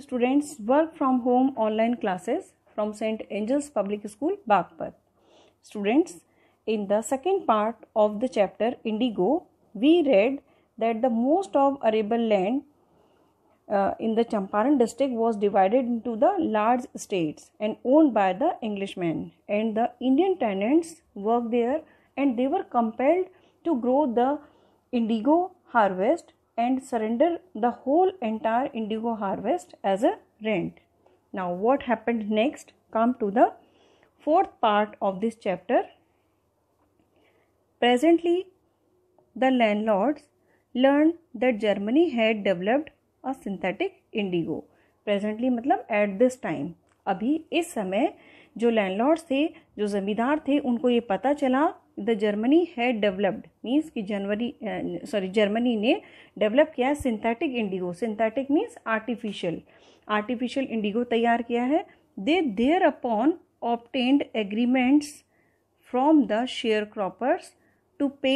Students work from home online classes from Saint Angels Public School, school Students, in the second part of the chapter indigo we read that the most of arable land uh, in the champaran district was divided into the large states and owned by the englishmen and the indian tenants worked there and they were compelled to grow the indigo harvest and surrender the whole entire indigo harvest as a rent. Now, what happened next? Come to the fourth part of this chapter. Presently, the landlords learned that Germany had developed a synthetic indigo. Presently मतलब at this time. अभी इस समय जो landlord थे जो ज़मींदार थे उनको ये पता चला द जर्मनी है डेवलप्ड मीन्स कि जनवरी सॉरी जर्मनी ने डेवलप किया है synthetic indigo synthetic means artificial artificial indigo तैयार किया है they thereupon obtained agreements from the share croppers to pay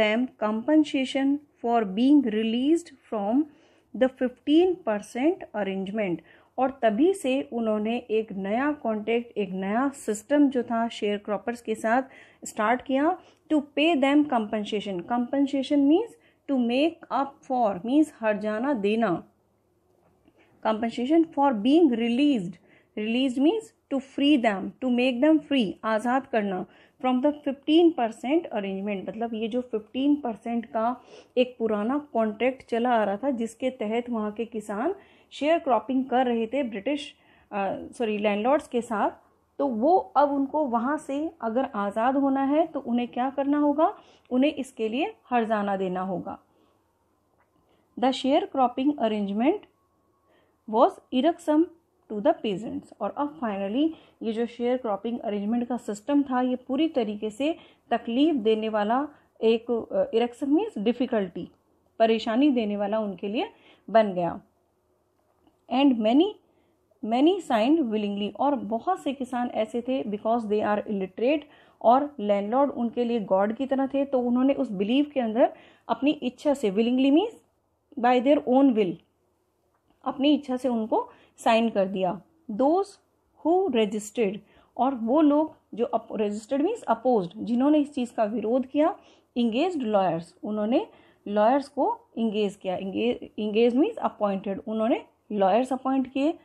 them compensation for being release from the fifteen percent arrangement और तभी से उन्होंने एक नया कॉन्टैक्ट एक नया सिस्टम जो था शेयर क्रॉपर्स के साथ स्टार्ट किया to pay them compensation compensation means to make up for means जाना देना compensation for being release release means to free them to make them free आज़ाद करना from the fifteen percent arrangement मतलब ये जो फिफ्टीन परसेंट का एक पुराना कॉन्ट्रैक्ट चला आ रहा था जिसके तहत वहाँ के किसान शेयर क्रॉपिंग कर रहे थे ब्रिटिश सॉरी लैंडलॉर्ड्स के साथ तो वो अब उनको वहाँ से अगर आज़ाद होना है तो उन्हें क्या करना होगा उन्हें इसके लिए हर्जाना देना होगा the share cropping arrangement was irksome to the peasants और अब फाइनली ये जो शेयर क्रॉपिंग अरेंजमेंट का सिस्टम था ये पूरी तरीके से तकलीफ देने वाला एक इरक्सम मीन्स डिफ़िकल्टी परेशानी देने वाला उनके लिए बन गया and many many signed willingly और बहुत से किसान ऐसे थे बिकॉज दे आर इलिटरेट और लैंडलॉर्ड उनके लिए गॉड की तरह थे तो उन्होंने उस बिलीव के अंदर अपनी इच्छा से willingly means by their own will अपनी इच्छा से उनको साइन कर दिया दोज हु रजिस्टर्ड और वो लोग जो रजिस्टर्ड मीन्स अपोज जिन्होंने इस चीज़ का विरोध किया इंगेज लॉयर्स उन्होंने लॉयर्स को इंगेज किया इंगेज मीन्स अपॉइंटेड उन्होंने लॉयर्स अपॉइंट किए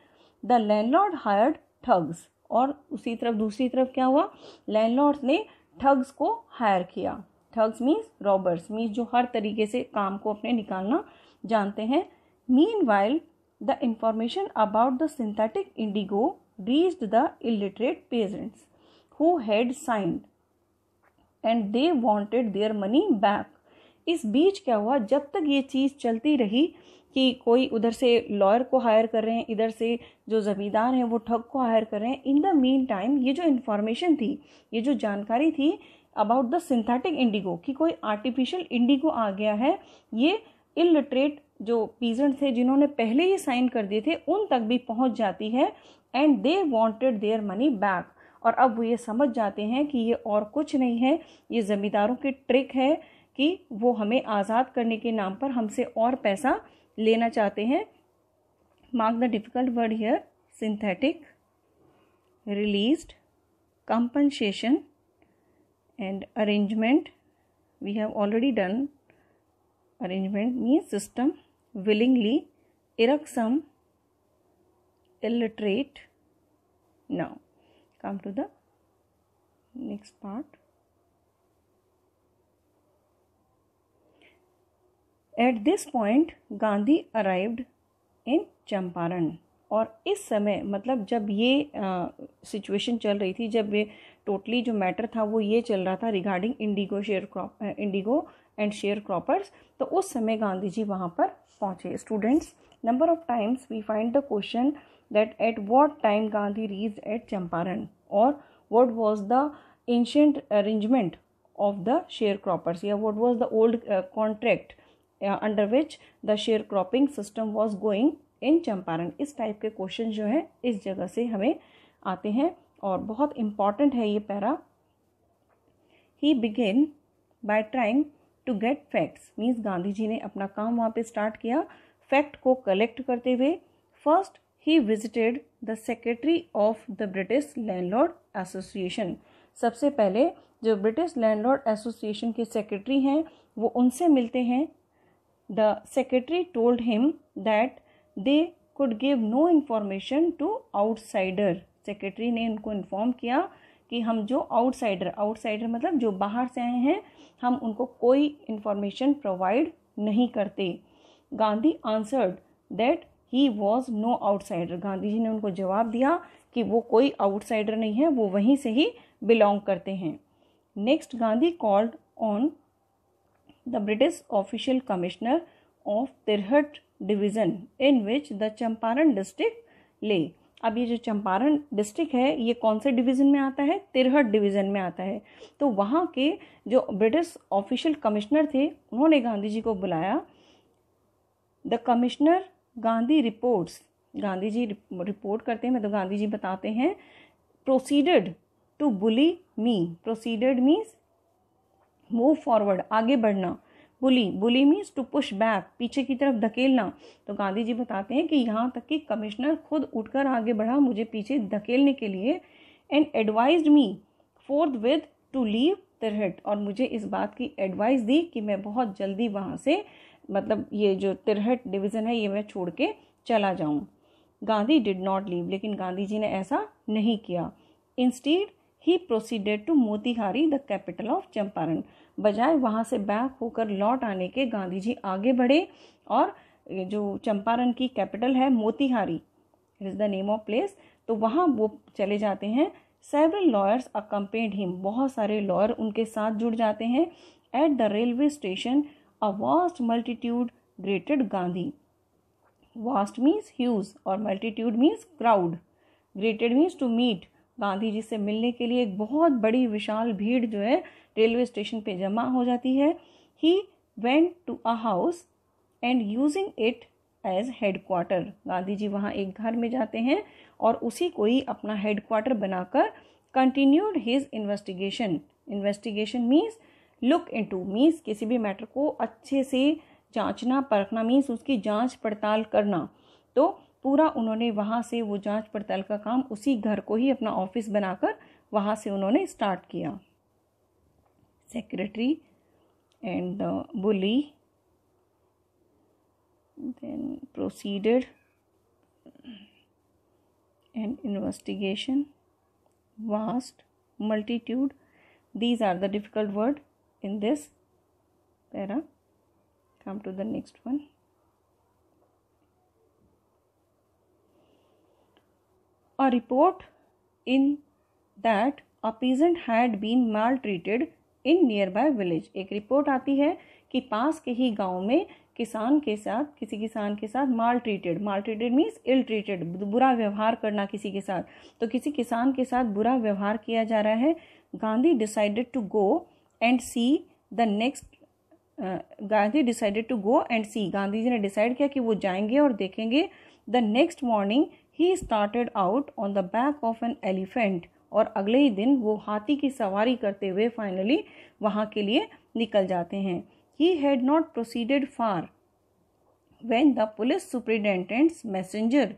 द लैंडलॉर्ड हायर्ड ठग्स और उसी तरफ दूसरी तरफ क्या हुआ लैंडलॉर्ड ने ठग्स को हायर किया ठग्स मीन्स रॉबर्स मीन्स जो हर तरीके से काम को अपने निकालना जानते हैं meanwhile the information about the synthetic indigo reached the illiterate peasants who had signed and they wanted their money back इस बीच क्या हुआ जब तक ये चीज़ चलती रही कि कोई उधर से लॉयर को हायर कर रहे हैं इधर से जो ज़मींदार हैं वो ठग को हायर कर रहे हैं इन द मीन टाइम ये जो इन्फॉर्मेशन थी ये जो जानकारी थी अबाउट द सिंथेटिक इंडिगो कि कोई आर्टिफिशियल इंडिगो आ गया है ये इलिटरेट जो पीजेंट थे जिन्होंने पहले ही साइन कर दिए थे उन तक भी पहुंच जाती है and they wanted their money back और अब वो ये समझ जाते हैं कि ये और कुछ नहीं है ये ज़मींदारों की ट्रिक है कि वो हमें आज़ाद करने के नाम पर हमसे और पैसा लेना चाहते हैं mark the difficult word here synthetic release compensation and arrangement we have already done arrangement me system willingly irksome illiterate now come to the next part at this point Gandhi arrived in Champaran और इस समय मतलब जब ये situation चल रही थी जब ये टोटली जो मैटर था वो ये चल रहा था regarding indigo share crop indigo and share croppers तो उस समय गांधी जी वहाँ पर पहुँचे students number of times we find the question that at what time Gandhi reach at Champaran और what was the ancient arrangement of the share croppers या what was the old contract under which the share cropping system was going in Champaran इस type के question जो है इस जगह से हमें आते हैं और बहुत इम्पॉर्टेंट है ये para he began by trying to get facts means Gandhi ji ने अपना काम वहाँ पे स्टार्ट किया फैक्ट को कलेक्ट करते हुए first he visited the secretary of the British landlord association सबसे पहले जो ब्रिटिश लैंडलॉर्ड एसोसिएशन के सेक्रेटरी हैं वो उनसे मिलते हैं The secretary told him that they could give no information to outsider. Secretary ने उनको inform किया कि हम जो outsider, outsider मतलब जो बाहर से आए हैं हम उनको कोई information provide नहीं करते Gandhi answered that he was no outsider Gandhi ji ने उनको जवाब दिया कि वो कोई आउटसाइडर नहीं है वो वहीं से ही बिलोंग करते हैं next Gandhi called on the British official commissioner of Tirhut division in which the Champaran district lay. अब ये जो चंपारण डिस्ट्रिक्ट है ये कौन से डिवीज़न में आता है तिरहट डिवीज़न में आता है तो वहाँ के जो ब्रिटिश ऑफिशियल कमिश्नर थे उन्होंने गांधी जी को बुलाया the commissioner Gandhi reports Gandhi ji report करते हैं मैं तो गांधी जी बताते हैं proceeded to bully me proceeded means move forward आगे बढ़ना bully bully means to push back पीछे की तरफ धकेलना तो गांधी जी बताते हैं कि यहाँ तक कि कमिश्नर खुद उठकर आगे बढ़ा मुझे पीछे धकेलने के लिए and advise me forthwith to leave Tirhut और मुझे इस बात की एडवाइस दी कि मैं बहुत जल्दी वहाँ से मतलब ये जो तिरहट डिवीज़न है ये मैं छोड़ के चला जाऊँ गांधी डिड नॉट लीव लेकिन गांधी जी ने ऐसा नहीं किया instead he proceeded to Motihari the capital of Champaran बजाय वहाँ से बैक होकर लौट आने के गांधी जी आगे बढ़े और जो चंपारण की कैपिटल है it is the name of place तो वहाँ वो चले जाते हैं सेवरल लॉयर्स अकम्पेड हिम बहुत सारे लॉयर उनके साथ जुड़ जाते हैं at the railway station a vast multitude greeted Gandhi vast means huge और multitude means crowd greeted means to meet Gandhi ji से मिलने के लिए एक बहुत बड़ी विशाल भीड़ जो है रेलवे स्टेशन पे जमा हो जाती है he went to a house and using it as headquarter Gandhi ji वहाँ एक घर में जाते हैं और उसी को ही अपना हेड क्वार्टर बनाकर continued his investigation investigation means look into means किसी भी मैटर को अच्छे से जांचना परखना मीन्स उसकी जांच पड़ताल करना तो पूरा उन्होंने वहाँ से वो जांच पड़ताल का काम उसी घर को ही अपना ऑफिस बनाकर वहाँ से उन्होंने स्टार्ट किया secretary and bully then proceeded and investigation vast multitude these are the difficult word in this para come to the next one a report in that a peasant had been maltreated in nearby village. एक report आती है कि पास के ही गांव में किसान के साथ किसी किसान के साथ maltreated maltreated means ill treated बुरा व्यवहार करना किसी के साथ तो किसी किसान के साथ बुरा व्यवहार किया जा रहा है Gandhi decided to go and see the next Gandhi decided to go and see Gandhi ji ने डिसाइड किया कि वो जाएंगे और देखेंगे the next morning he started out on the back of an elephant और अगले ही दिन वो हाथी की सवारी करते हुए फाइनली वहाँ के लिए निकल जाते हैं he had not proceeded far when the police superintendent's messenger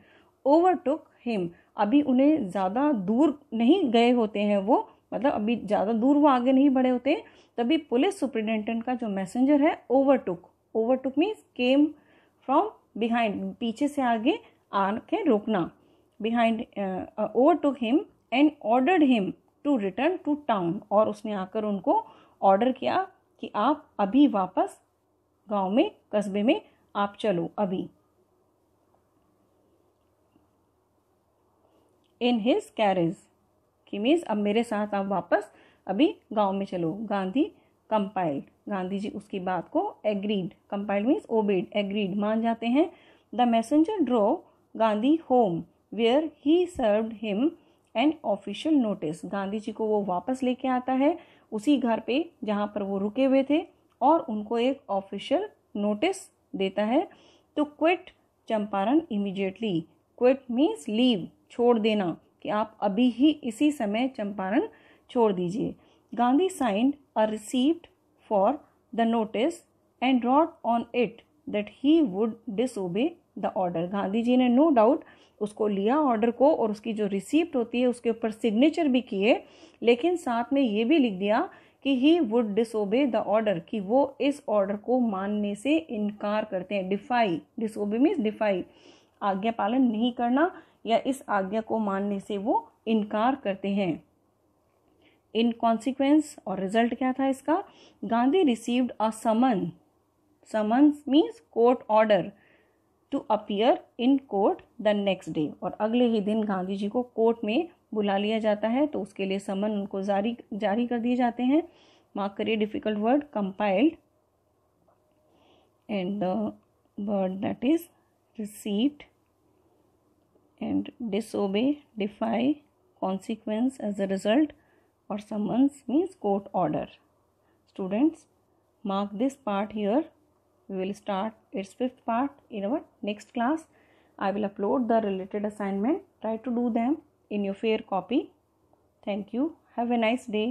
overtook him अभी उन्हें ज़्यादा दूर नहीं गए होते हैं वो मतलब अभी ज़्यादा दूर वो आगे नहीं बढ़े होते तभी पुलिस सुप्रिटेंडेंट का जो मैसेंजर है overtook overtook means came from behind पीछे से आगे के रोकना behind over to him and ordered him to return to town और उसने आकर उनको ऑर्डर किया कि आप अभी वापस गांव में कस्बे में आप चलो अभी इन हिज कैरेज कि मीन्स अब मेरे साथ आप वापस अभी गांव में चलो गांधी कंपाइल्ड गांधी जी उसकी बात को agreed complied means obeyed agreed मान जाते हैं the messenger drove Gandhi home where he served him an official notice Gandhi ji को वो वापस लेके आता है उसी घर पे जहाँ पर वो रुके हुए थे और उनको एक ऑफिशियल नोटिस देता है तो quit Champaran immediately quit means leave छोड़ देना कि आप अभी ही इसी समय चंपारण छोड़ दीजिए Gandhi signed a received for the notice and wrote on it that he would disobey the order Gandhi ji ने नो no डाउट उसको लिया ऑर्डर को और उसकी जो रिसीप्ट होती है उसके ऊपर सिग्नेचर भी किए लेकिन साथ में ये भी लिख दिया कि he would disobey the order कि वो इस ऑर्डर को मानने से इनकार करते हैं डिफाई डिसोबे मीन्स डिफाई आज्ञा पालन नहीं करना या इस आज्ञा को मानने से वो इनकार करते हैं इन कॉन्सिक्वेंस और रिजल्ट क्या था इसका Gandhi received a summon summons means court order to appear in court the next day और अगले ही दिन गांधी जी को कोर्ट में बुला लिया जाता है तो उसके लिए समन उनको जारी जारी कर दिए जाते हैं मार्क करिए difficult word complied and the word that is receipt and disobey defy consequence as a result और summons means court order students mark this part here we will start its fifth part in our next class i will upload the related assignment try to do them in your fair copy thank you have a nice day